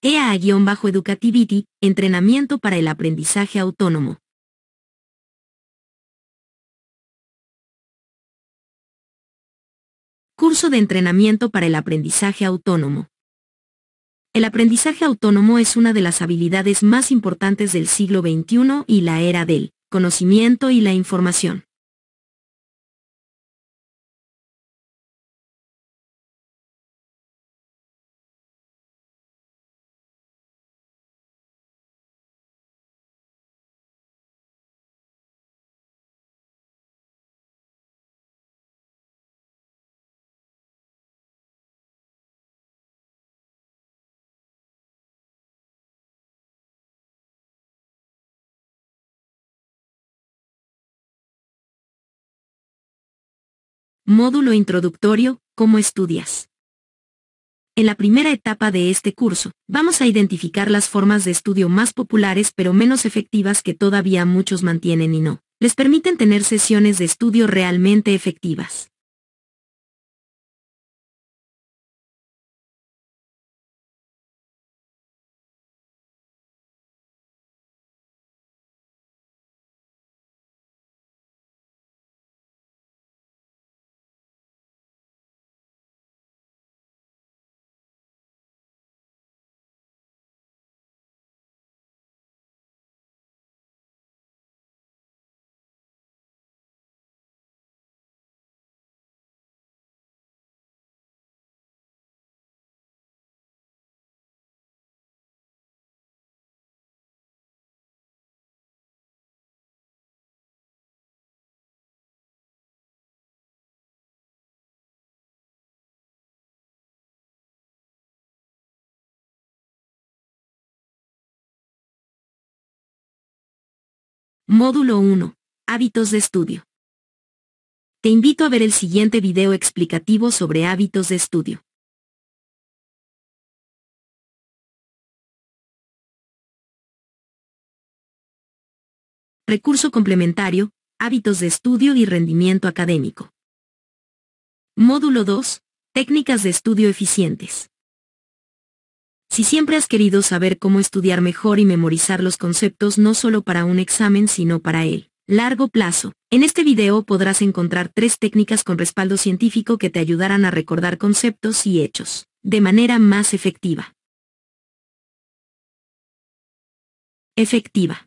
EA-Educativity, entrenamiento para el aprendizaje autónomo. Curso de entrenamiento para el aprendizaje autónomo. El aprendizaje autónomo es una de las habilidades más importantes del siglo XXI y la era del conocimiento y la información. Módulo introductorio, ¿cómo estudias? En la primera etapa de este curso, vamos a identificar las formas de estudio más populares pero menos efectivas que todavía muchos mantienen y no les permiten tener sesiones de estudio realmente efectivas. Módulo 1. Hábitos de estudio. Te invito a ver el siguiente video explicativo sobre hábitos de estudio. Recurso complementario, hábitos de estudio y rendimiento académico. Módulo 2. Técnicas de estudio eficientes. Si siempre has querido saber cómo estudiar mejor y memorizar los conceptos no solo para un examen sino para el largo plazo. En este video podrás encontrar tres técnicas con respaldo científico que te ayudarán a recordar conceptos y hechos de manera más efectiva. Efectiva.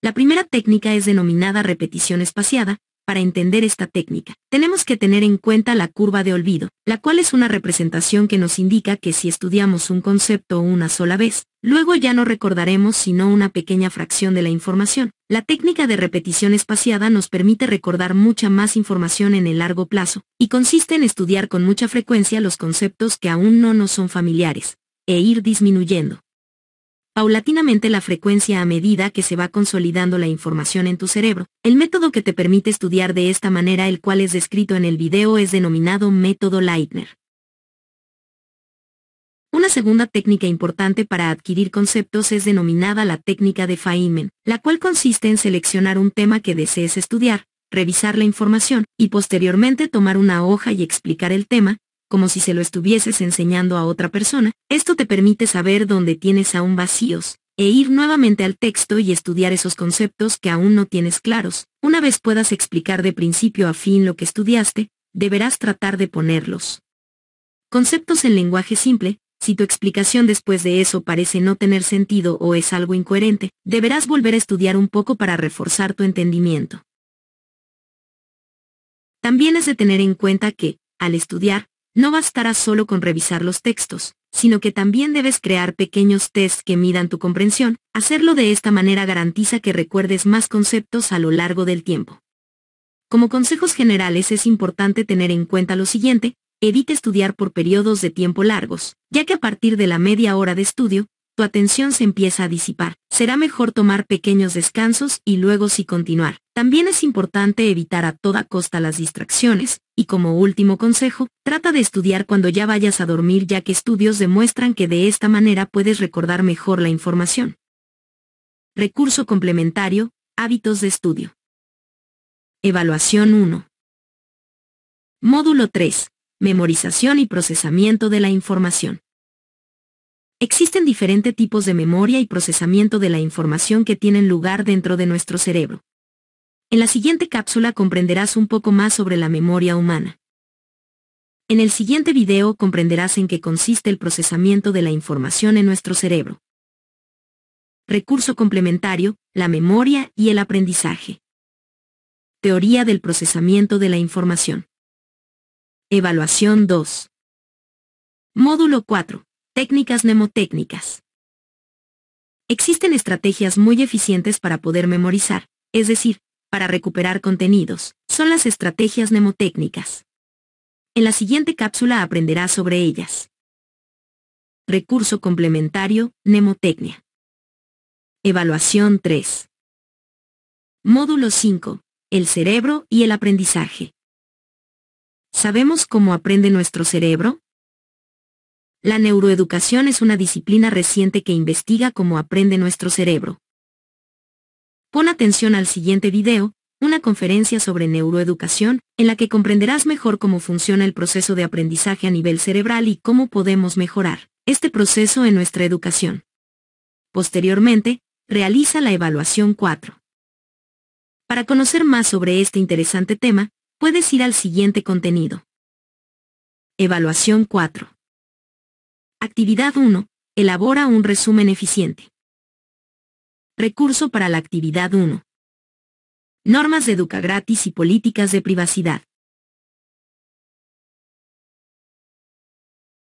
La primera técnica es denominada repetición espaciada, para entender esta técnica, tenemos que tener en cuenta la curva de olvido, la cual es una representación que nos indica que si estudiamos un concepto una sola vez, luego ya no recordaremos sino una pequeña fracción de la información. La técnica de repetición espaciada nos permite recordar mucha más información en el largo plazo, y consiste en estudiar con mucha frecuencia los conceptos que aún no nos son familiares, e ir disminuyendo paulatinamente la frecuencia a medida que se va consolidando la información en tu cerebro. El método que te permite estudiar de esta manera, el cual es descrito en el video, es denominado método Leitner. Una segunda técnica importante para adquirir conceptos es denominada la técnica de Feynman, la cual consiste en seleccionar un tema que desees estudiar, revisar la información y posteriormente tomar una hoja y explicar el tema, como si se lo estuvieses enseñando a otra persona, esto te permite saber dónde tienes aún vacíos, e ir nuevamente al texto y estudiar esos conceptos que aún no tienes claros. Una vez puedas explicar de principio a fin lo que estudiaste, deberás tratar de ponerlos. Conceptos en lenguaje simple, si tu explicación después de eso parece no tener sentido o es algo incoherente, deberás volver a estudiar un poco para reforzar tu entendimiento. También es de tener en cuenta que, al estudiar, no bastará solo con revisar los textos, sino que también debes crear pequeños tests que midan tu comprensión, hacerlo de esta manera garantiza que recuerdes más conceptos a lo largo del tiempo. Como consejos generales es importante tener en cuenta lo siguiente, evite estudiar por periodos de tiempo largos, ya que a partir de la media hora de estudio, tu atención se empieza a disipar. Será mejor tomar pequeños descansos y luego sí continuar. También es importante evitar a toda costa las distracciones, y como último consejo, trata de estudiar cuando ya vayas a dormir ya que estudios demuestran que de esta manera puedes recordar mejor la información. Recurso complementario, hábitos de estudio. Evaluación 1. Módulo 3. Memorización y procesamiento de la información. Existen diferentes tipos de memoria y procesamiento de la información que tienen lugar dentro de nuestro cerebro. En la siguiente cápsula comprenderás un poco más sobre la memoria humana. En el siguiente video comprenderás en qué consiste el procesamiento de la información en nuestro cerebro. Recurso complementario, la memoria y el aprendizaje. Teoría del procesamiento de la información. Evaluación 2. Módulo 4. Técnicas mnemotécnicas. Existen estrategias muy eficientes para poder memorizar, es decir, para recuperar contenidos, son las estrategias mnemotécnicas. En la siguiente cápsula aprenderás sobre ellas. Recurso complementario, mnemotecnia. Evaluación 3. Módulo 5. El cerebro y el aprendizaje. ¿Sabemos cómo aprende nuestro cerebro? La neuroeducación es una disciplina reciente que investiga cómo aprende nuestro cerebro. Pon atención al siguiente video, una conferencia sobre neuroeducación, en la que comprenderás mejor cómo funciona el proceso de aprendizaje a nivel cerebral y cómo podemos mejorar este proceso en nuestra educación. Posteriormente, realiza la evaluación 4. Para conocer más sobre este interesante tema, puedes ir al siguiente contenido. Evaluación 4. Actividad 1. Elabora un resumen eficiente. Recurso para la actividad 1. Normas de Educa Gratis y políticas de privacidad.